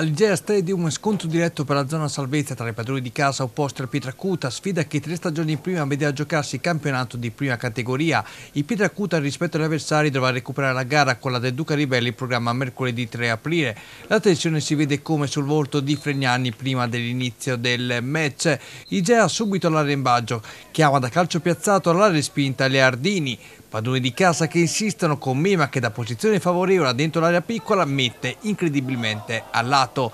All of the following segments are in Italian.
All'Igea Stadium scontro diretto per la zona salvezza tra i padroni di casa opposti al Pietracuta, sfida che tre stagioni prima vedeva giocarsi il campionato di prima categoria. Il Pietracuta rispetto agli avversari dovrà recuperare la gara con la del Duca Ribelli in programma mercoledì 3 aprile. La tensione si vede come sul volto di Fregnani prima dell'inizio del match. Igea subito all'arrembaggio, chiama da calcio piazzato la respinta alle Ardini. Padroni di casa che insistono con Mima che da posizione favorevole dentro l'area piccola mette incredibilmente all'atto fatto.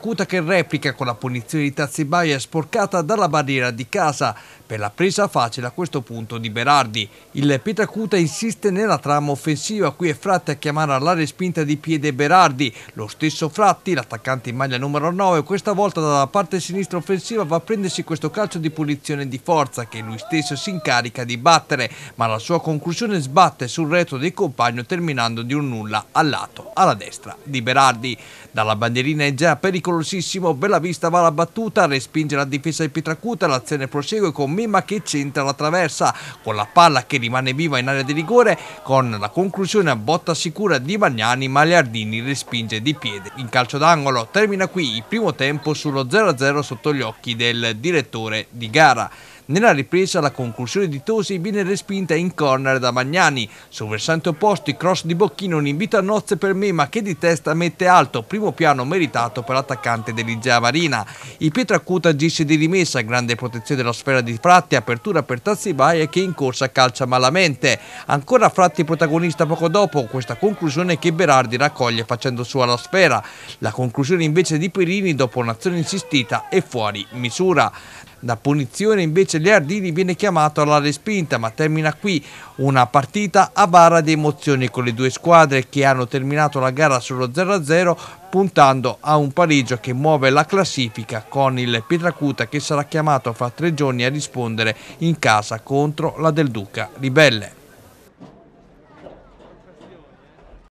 Cuta che replica con la punizione di Tazzibaia sporcata dalla barriera di casa per la presa facile a questo punto di Berardi. Il Pietra Cuta insiste nella trama offensiva, qui è Fratti a chiamare alla respinta di piede Berardi. Lo stesso Fratti, l'attaccante in maglia numero 9, questa volta dalla parte sinistra offensiva va a prendersi questo calcio di punizione di forza che lui stesso si incarica di battere, ma la sua conclusione sbatte sul retro del compagno terminando di un nulla al lato, alla destra di Berardi. Dalla bandiera Caglierina è già pericolosissimo, Bella vista va la battuta, respinge la difesa di Pietracuta, l'azione prosegue con Mimma che centra la traversa, con la palla che rimane viva in area di rigore, con la conclusione a botta sicura di Magnani, Magliardini respinge di piede. In calcio d'angolo termina qui il primo tempo sullo 0-0 sotto gli occhi del direttore di gara. Nella ripresa la conclusione di Tosi viene respinta in corner da Magnani. Sul versante opposto il cross di Bocchino un invito a nozze per me ma che di testa mette alto, primo piano meritato per l'attaccante dell'Igea Marina. Il Pietracuta agisce di rimessa, grande protezione della sfera di Fratti, apertura per Tazzibaia che in corsa calcia malamente. Ancora Fratti protagonista poco dopo, questa conclusione che Berardi raccoglie facendo sua la sfera. La conclusione invece di Perini dopo un'azione insistita è fuori misura. Da punizione invece Leardini viene chiamato alla respinta ma termina qui una partita a barra di emozioni con le due squadre che hanno terminato la gara sullo 0-0 puntando a un pareggio che muove la classifica con il Pietracuta che sarà chiamato fra tre giorni a rispondere in casa contro la del Duca Ribelle.